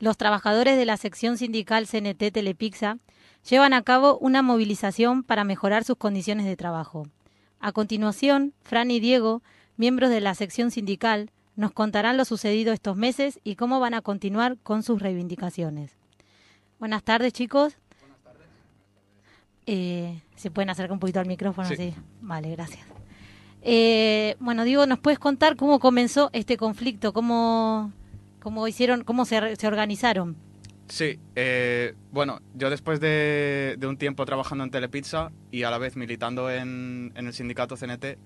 los trabajadores de la sección sindical CNT Telepizza llevan a cabo una movilización para mejorar sus condiciones de trabajo. A continuación, Fran y Diego, miembros de la sección sindical, nos contarán lo sucedido estos meses y cómo van a continuar con sus reivindicaciones. Buenas tardes, chicos. Buenas eh, tardes. ¿Se pueden acercar un poquito al micrófono? Sí. Vale, gracias. Eh, bueno, Diego, ¿nos puedes contar cómo comenzó este conflicto? ¿Cómo, ¿Cómo hicieron, cómo se, organizaron? Sí, eh, bueno, yo después de, un tiempo trabajando en Telepizza y a la vez militando en, el sindicato CNT,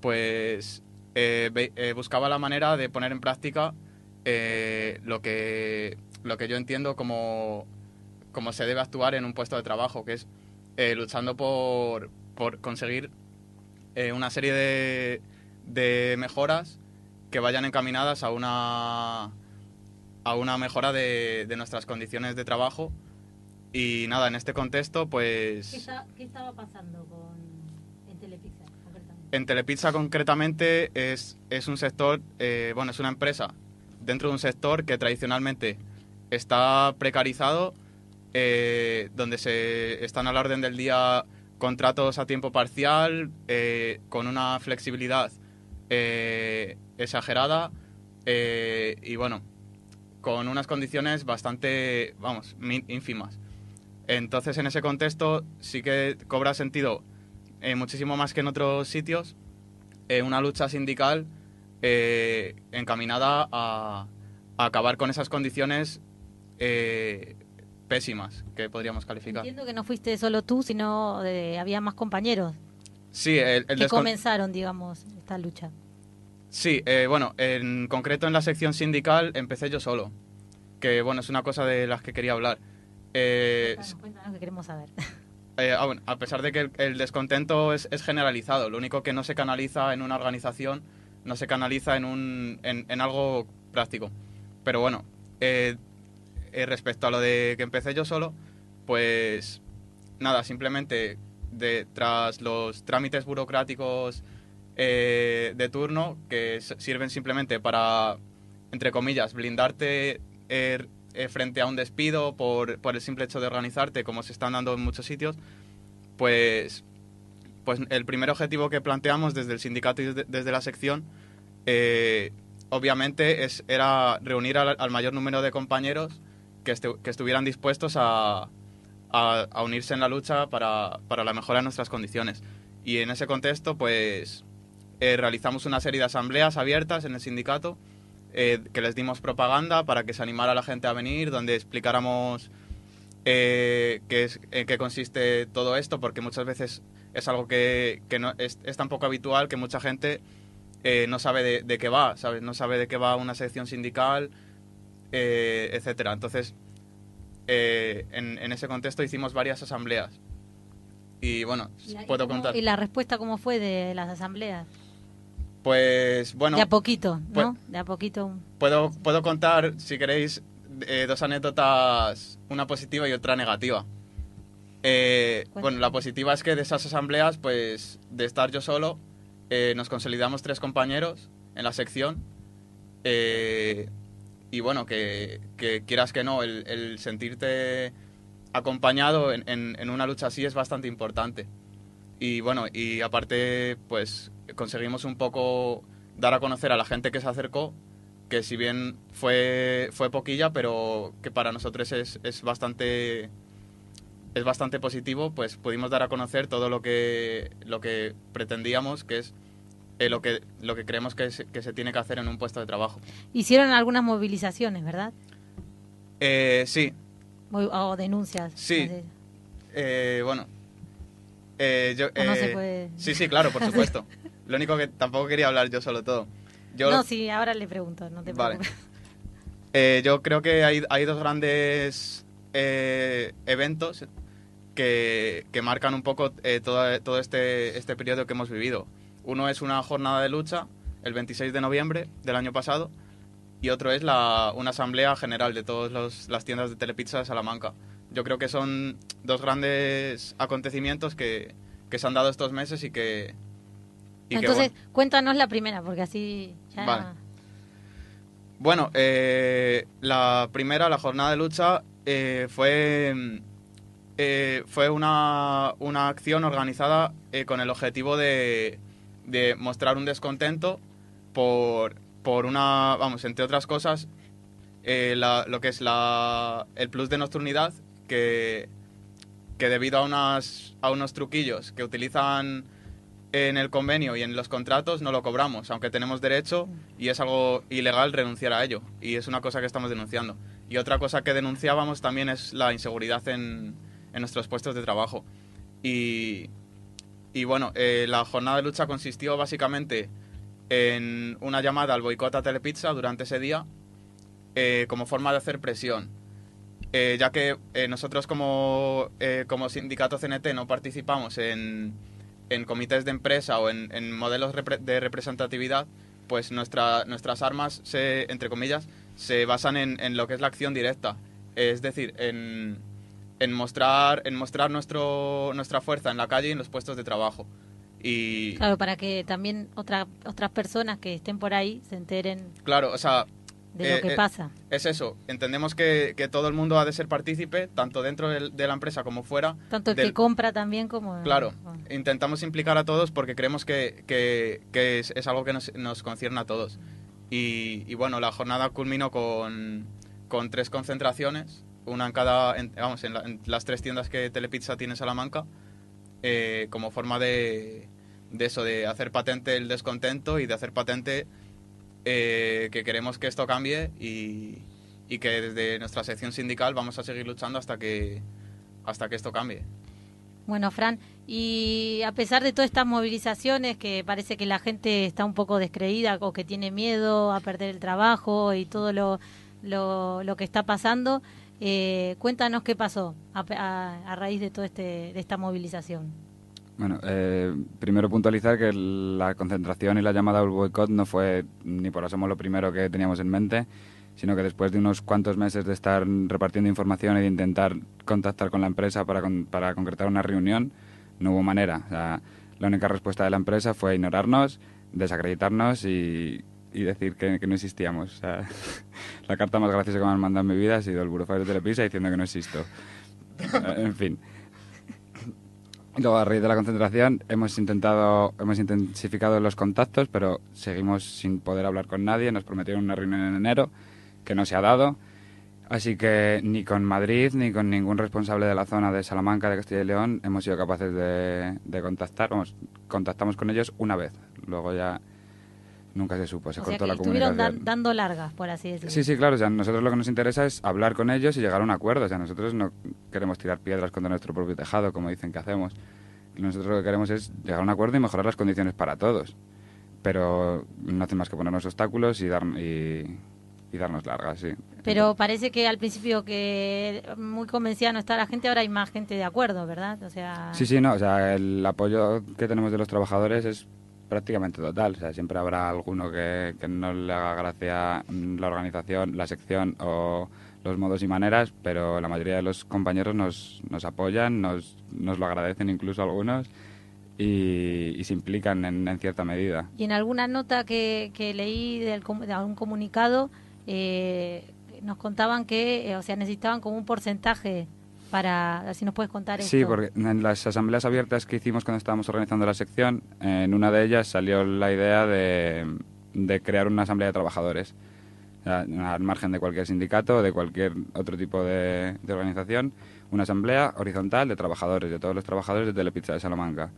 pues eh, eh, buscaba la manera de poner en práctica lo, que, lo que yo entiendo como, como se debe actuar en un puesto de trabajo, que es luchando por, por conseguir una serie de, de mejoras que vayan encaminadas a una a una mejora de, nuestras condiciones de trabajo. Y nada, en este contexto, pues... ¿Qué, estaba pasando con, en Telepizza concretamente? En Telepizza concretamente es, es un sector, eh, bueno, es una empresa dentro de un sector que tradicionalmente está precarizado, eh, donde se están a la orden del día contratos a tiempo parcial, eh, con una flexibilidad exagerada y bueno, con unas condiciones bastante, vamos, ínfimas. Entonces, en ese contexto sí que cobra sentido eh, muchísimo más que en otros sitios eh, una lucha sindical eh, encaminada a, acabar con esas condiciones pésimas que podríamos calificar. Entiendo que no fuiste solo tú, sino que había más compañeros. Sí, que comenzaron, digamos, esta lucha. Sí, eh, bueno, en concreto en la sección sindical empecé yo solo, que bueno, es una cosa de las que quería hablar. Eh, que queremos saber. Eh, ah, a pesar de que el, descontento es, generalizado, lo único que no se canaliza en una organización, no se canaliza en, algo práctico. Pero bueno, respecto a lo de que empecé yo solo, pues nada, simplemente tras los trámites burocráticos eh, de turno que sirven simplemente para, entre comillas, blindarte eh, eh, frente a un despido por, por el simple hecho de organizarte, como se están dando en muchos sitios, pues, pues el primer objetivo que planteamos desde el sindicato y desde la sección, obviamente, es, era reunir al, mayor número de compañeros que, estuvieran dispuestos a, a, a, unirse en la lucha para, para la mejora de nuestras condiciones. Y en ese contexto, pues, eh, realizamos una serie de asambleas abiertas en el sindicato eh, que les dimos propaganda para que se animara la gente a venir, donde explicáramos eh, qué, es, en qué consiste todo esto, porque muchas veces es algo que, no, es, es, tan poco habitual que mucha gente no sabe de, de, qué va, ¿sabes? No sabe de qué va una sección sindical, etcétera. Entonces, en, ese contexto hicimos varias asambleas y bueno, puedo contar. ¿Y la respuesta cómo fue de las asambleas? Pues bueno. De a poquito, ¿no? Pues, de a poquito. Puedo, puedo contar, si queréis, eh, dos anécdotas, una positiva y otra negativa. Eh, bueno, la positiva es que de esas asambleas, pues de estar yo solo, eh, nos consolidamos tres compañeros en la sección. y bueno, que, que, quieras que no, el, sentirte acompañado en, en una lucha así es bastante importante. Y bueno, y aparte, pues conseguimos un poco dar a conocer a la gente que se acercó, que si bien fue, fue poquilla, pero que para nosotros es, es bastante es bastante positivo, pues pudimos dar a conocer todo lo que, lo que pretendíamos, que es eh, lo, que, lo que creemos que, se tiene que hacer en un puesto de trabajo. Hicieron algunas movilizaciones, ¿verdad? Eh, sí. O denuncias. Sí. Eh, bueno, eh, eh, sí, sí, claro, por supuesto. Lo único que tampoco quería hablar yo solo todo. Yo... No, sí, ahora le pregunto, no te vale. Eh, yo creo que hay, dos grandes eventos que, marcan un poco todo, todo este, este, periodo que hemos vivido. Uno es una jornada de lucha, el 26 de noviembre del año pasado, y otro es la, una asamblea general de todas las tiendas de Telepizza de Salamanca, yo creo que son dos grandes acontecimientos que, se han dado estos meses y que... Entonces, cuéntanos la primera, porque así Bueno, eh, la primera, la jornada de lucha, eh, fue, eh, fue una, acción organizada con el objetivo de, mostrar un descontento por, por, una, vamos, entre otras cosas, lo que es la, el plus de nocturnidad que, debido a, unas, a unos truquillos que utilizan en el convenio y en los contratos no lo cobramos, aunque tenemos derecho mm. y es algo ilegal renunciar a ello. Y es una cosa que estamos denunciando. Y otra cosa que denunciábamos también es la inseguridad en, nuestros puestos de trabajo. Y, bueno, eh, la jornada de lucha consistió básicamente en una llamada al boicot a Telepizza durante ese día eh, como forma de hacer presión eh, ya que eh, nosotros como, eh, como sindicato CNT no participamos en, en comités de empresa o en, en modelos de representatividad, pues nuestra, nuestras armas, se, entre comillas, se basan en, en, lo que es la acción directa, es decir, en, en mostrar, en mostrar nuestro, nuestra fuerza en la calle y en los puestos de trabajo. Y... Claro, para que también otra, otras personas que estén por ahí se enteren. Claro, o sea, de lo eh, que eh, pasa. Es eso, entendemos que, que, todo el mundo ha de ser partícipe, tanto dentro de, la empresa como fuera. Tanto el que compra también como... Claro, intentamos implicar a todos porque creemos que, que, es, algo que nos, nos concierne a todos. Y, bueno, la jornada culminó con, con tres concentraciones, una en cada, vamos, en, las tres tiendas que Telepizza tiene en Salamanca, eh, como forma de, de eso, de hacer patente el descontento y de hacer patente eh, que queremos que esto cambie y, que desde nuestra sección sindical vamos a seguir luchando hasta que, hasta que esto cambie. Bueno, Fran, y a pesar de todas estas movilizaciones que parece que la gente está un poco descreída o que tiene miedo a perder el trabajo y todo lo, lo, que está pasando, eh, cuéntanos qué pasó a, raíz de toda este, de esta movilización. Bueno, eh, primero puntualizar que la concentración y la llamada al boicot no fue ni por asomo lo primero que teníamos en mente, sino que después de unos cuantos meses de estar repartiendo información y de intentar contactar con la empresa para, para concretar una reunión, no hubo manera. O sea, la única respuesta de la empresa fue ignorarnos, desacreditarnos y, y decir que, que, no existíamos. la carta más graciosa que me han mandado en mi vida ha sido el Burofax de Telepisa diciendo que no existo. Eh, en fin. Luego, a raíz de la concentración, hemos intentado, hemos intensificado los contactos, pero seguimos sin poder hablar con nadie. Nos prometieron una reunión en enero, que no se ha dado. Así que ni con Madrid ni con ningún responsable de la zona de Salamanca, de Castilla y León, hemos sido capaces de, de contactar. contactamos con ellos una vez. Luego ya Nunca se supo, se cortó sea que la estuvieron dando largas, por así decirlo. Sí, sí, claro. O nosotros lo que nos interesa es hablar con ellos y llegar a un acuerdo. O sea, nosotros no queremos tirar piedras contra nuestro propio tejado, como dicen que hacemos. Nosotros lo que queremos es llegar a un acuerdo y mejorar las condiciones para todos. Pero no hace más que ponernos obstáculos y, dar, y, darnos largas, sí. Pero parece que al principio que muy convencida no está la gente, ahora hay más gente de acuerdo, ¿verdad? O sea... Sí, sí, no. O sea, el apoyo que tenemos de los trabajadores es prácticamente total. O sea, siempre habrá alguno que, no le haga gracia mm, la organización, la sección o los modos y maneras, pero la mayoría de los compañeros nos, apoyan, nos, lo agradecen incluso algunos. Y, se implican en, cierta medida. Y en alguna nota que, leí del, de algún comunicado, eh, nos contaban que, eh, o sea, necesitaban como un porcentaje para así nos puedes contar sí, porque en las asambleas abiertas que hicimos cuando estábamos organizando la sección, en una de ellas salió la idea de, crear una asamblea de trabajadores al margen de cualquier sindicato o de cualquier otro tipo de, organización, una asamblea horizontal de trabajadores, de todos los trabajadores de Telepizza de Salamanca.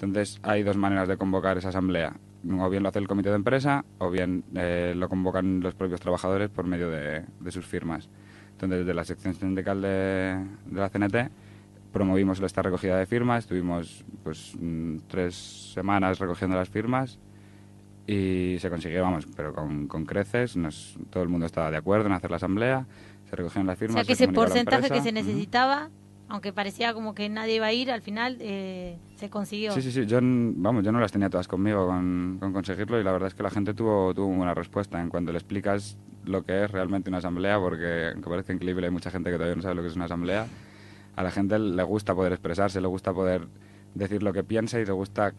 Entonces hay dos maneras de convocar esa asamblea. O bien lo hace el comité de empresa o bien eh, lo convocan los propios trabajadores por medio de sus firmas. Entonces, desde la sección sindical de, la CNT promovimos esta recogida de firmas, estuvimos pues mm, tres semanas recogiendo las firmas y se consiguió, vamos, pero con, con creces, nos, todo el mundo estaba de acuerdo en hacer la asamblea, se recogieron las firmas. O sea, que ese porcentaje que se necesitaba aunque parecía como que nadie iba a ir, al final eh, se consiguió. Sí, sí, sí. Yo, vamos, yo no las tenía todas conmigo con, conseguirlo y la verdad es que la gente tuvo, tuvo buena respuesta. En cuanto le explicas lo que es realmente una asamblea, porque aunque parece increíble, hay mucha gente que todavía no sabe lo que es una asamblea. A la gente le gusta poder expresarse, le gusta poder decir lo que piensa y le gusta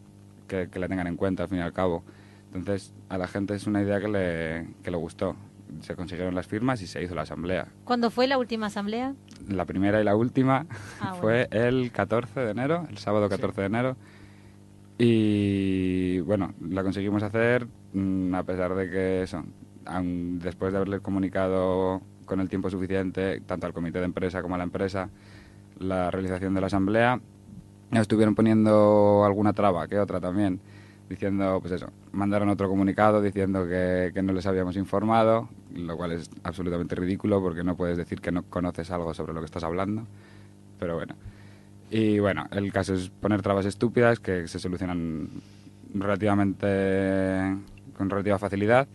que, que la tengan en cuenta al fin y al cabo. Entonces, a la gente es una idea que le, que le gustó se consiguieron las firmas y se hizo la asamblea. ¿Cuándo fue la última asamblea? La primera y la última ah, fue el 14 de enero, el sábado 14 de enero. Y bueno, la conseguimos hacer mm, a pesar de que eso, después de haberle comunicado con el tiempo suficiente, tanto al comité de empresa como a la empresa, la realización de la asamblea, nos estuvieron poniendo alguna traba que otra también diciendo, pues eso, mandaron otro comunicado diciendo que, no les habíamos informado, lo cual es absolutamente ridículo porque no puedes decir que no conoces algo sobre lo que estás hablando, pero bueno. Y bueno, el caso es poner trabas estúpidas que se solucionan relativamente con relativa facilidad,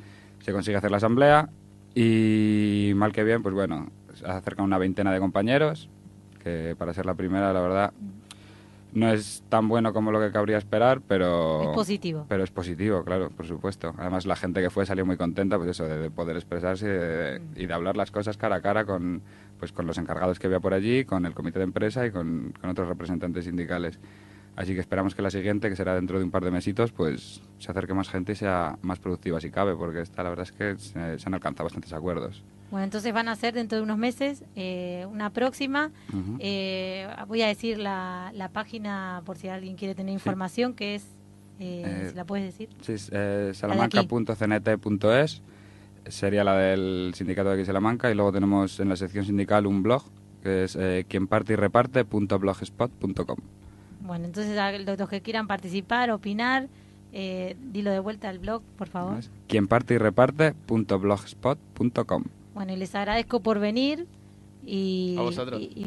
se consigue hacer la asamblea y mal que bien, pues bueno, se acerca una veintena de compañeros, que para ser la primera, la verdad, no es tan bueno como lo que cabría esperar, pero... Es positivo. Pero es positivo, claro, por supuesto. Además, la gente que fue salió muy contenta, pues eso, de, poder expresarse mm. y de hablar las cosas cara a cara con, pues, con los encargados que había por allí, con el comité de empresa y con, otros representantes sindicales. Así que esperamos que la siguiente, que será dentro de un par de mesitos, pues se acerque más gente y sea más productiva si cabe, porque está la verdad es que se han alcanzado bastantes acuerdos. Bueno, entonces van a ser dentro de unos meses eh, una próxima. Eh, voy a decir la, página por si alguien quiere tener información, que es, eh, eh, ¿se la puedes decir? Sí, salamanca.cnt.es sería la del sindicato de aquí Salamanca y luego tenemos en la sección sindical un blog que es Quien parte y reparte.blogspot.com. Bueno, entonces los que quieran participar, opinar, dilo de vuelta al blog, por favor. parte y bueno, y les agradezco por venir. Y, a vosotros. y